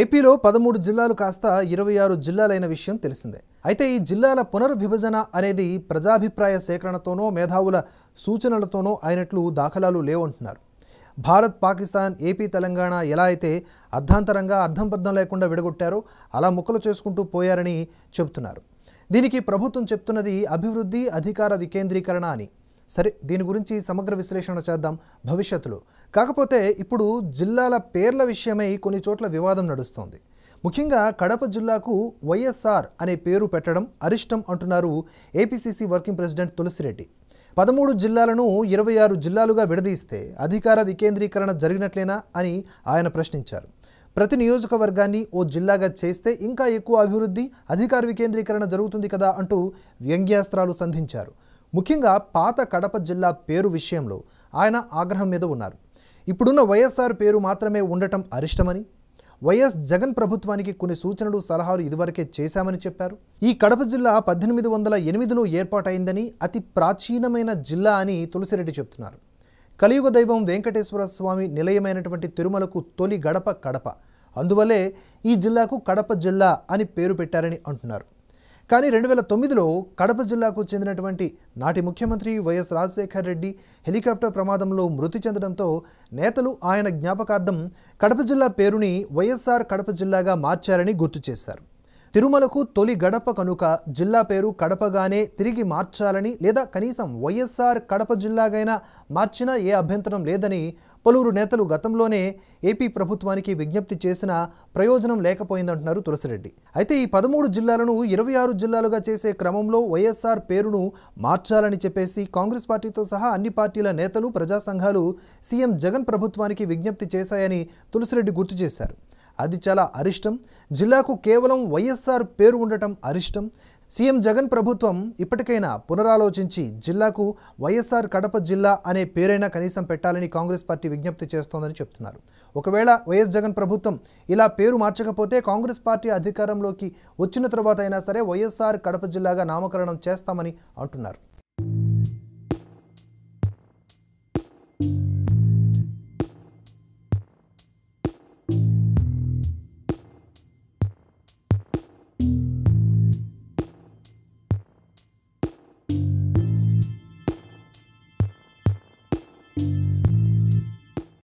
ఏపీలో పదమూడు జిల్లాలు కాస్త ఇరవై ఆరు జిల్లాలైన విషయం తెలిసిందే అయితే ఈ జిల్లాల పునర్విభజన అనేది ప్రజాభిప్రాయ సేకరణతోనో మేధావుల సూచనలతోనో అయినట్లు దాఖలాలు లేవంటున్నారు భారత్ పాకిస్తాన్ ఏపీ తెలంగాణ ఎలా అయితే అర్ధాంతరంగా అర్థం లేకుండా విడగొట్టారో అలా ముక్కలు చేసుకుంటూ పోయారని చెబుతున్నారు దీనికి ప్రభుత్వం చెప్తున్నది అభివృద్ధి అధికార వికేంద్రీకరణ అని సరే దీని గురించి సమగ్ర విశ్లేషణ చేద్దాం భవిష్యత్తులో కాకపోతే ఇప్పుడు జిల్లాల పేర్ల విషయమై కొన్ని చోట్ల వివాదం నడుస్తోంది ముఖ్యంగా కడప జిల్లాకు వైఎస్ఆర్ అనే పేరు పెట్టడం అరిష్టం అంటున్నారు ఏపీసీసీ వర్కింగ్ ప్రెసిడెంట్ తులసిరెడ్డి పదమూడు జిల్లాలను ఇరవై ఆరు జిల్లాలుగా విడదీస్తే అధికార వికేంద్రీకరణ జరిగినట్లేనా అని ఆయన ప్రశ్నించారు ప్రతి నియోజకవర్గాన్ని ఓ జిల్లాగా చేస్తే ఇంకా ఎక్కువ అభివృద్ధి అధికార వికేంద్రీకరణ జరుగుతుంది కదా అంటూ వ్యంగ్యాస్త్రాలు సంధించారు ముఖ్యంగా పాత కడప జిల్లా పేరు విషయంలో ఆయన ఆగ్రహం మీద ఉన్నారు ఇప్పుడున్న వైఎస్ఆర్ పేరు మాత్రమే ఉండటం అరిష్టమని వైఎస్ జగన్ ప్రభుత్వానికి కొన్ని సూచనలు సలహాలు ఇదివరకే చేశామని చెప్పారు ఈ కడప జిల్లా పద్దెనిమిది వందల ఎనిమిదిలో ఏర్పాటైందని అతి ప్రాచీనమైన జిల్లా అని తులసిరెడ్డి చెప్తున్నారు కలియుగ దైవం వెంకటేశ్వర స్వామి నిలయమైనటువంటి తిరుమలకు తొలి గడప కడప అందువల్లే ఈ జిల్లాకు కడప జిల్లా అని పేరు పెట్టారని అంటున్నారు కానీ రెండు వేల తొమ్మిదిలో కడప జిల్లాకు చెందినటువంటి నాటి ముఖ్యమంత్రి వైఎస్ రాజశేఖర్ రెడ్డి హెలికాప్టర్ ప్రమాదంలో మృతి చెందడంతో నేతలు ఆయన జ్ఞాపకార్థం కడప జిల్లా పేరుని వైఎస్ఆర్ కడప జిల్లాగా మార్చారని గుర్తు చేశారు తిరుమలకు తొలి గడప కనుక జిల్లా పేరు కడపగానే తిరిగి మార్చాలని లేదా కనీసం వైఎస్ఆర్ కడప జిల్లాగైనా మార్చినా ఏ అభ్యంతరం లేదని పలువురు నేతలు గతంలోనే ఏపీ ప్రభుత్వానికి విజ్ఞప్తి చేసిన ప్రయోజనం లేకపోయిందంటున్నారు తులసిరెడ్డి అయితే ఈ పదమూడు జిల్లాలను ఇరవై ఆరు జిల్లాలుగా చేసే క్రమంలో వైఎస్ఆర్ పేరును మార్చాలని చెప్పేసి కాంగ్రెస్ పార్టీతో సహా అన్ని పార్టీల నేతలు ప్రజా సంఘాలు సీఎం జగన్ ప్రభుత్వానికి విజ్ఞప్తి చేశాయని తులసిరెడ్డి గుర్తు చేశారు అది చాలా అరిష్టం జిల్లాకు కేవలం వైఎస్ఆర్ పేరు ఉండటం అరిష్టం సీఎం జగన్ ప్రభుత్వం ఇప్పటికైనా పునరాలోచించి జిల్లాకు వైఎస్ఆర్ కడప జిల్లా అనే పేరైనా కనీసం పెట్టాలని కాంగ్రెస్ పార్టీ విజ్ఞప్తి చేస్తోందని చెప్తున్నారు ఒకవేళ వైఎస్ జగన్ ప్రభుత్వం ఇలా పేరు మార్చకపోతే కాంగ్రెస్ పార్టీ అధికారంలోకి వచ్చిన తర్వాత అయినా సరే వైఎస్ఆర్ కడప జిల్లాగా నామకరణం చేస్తామని అంటున్నారు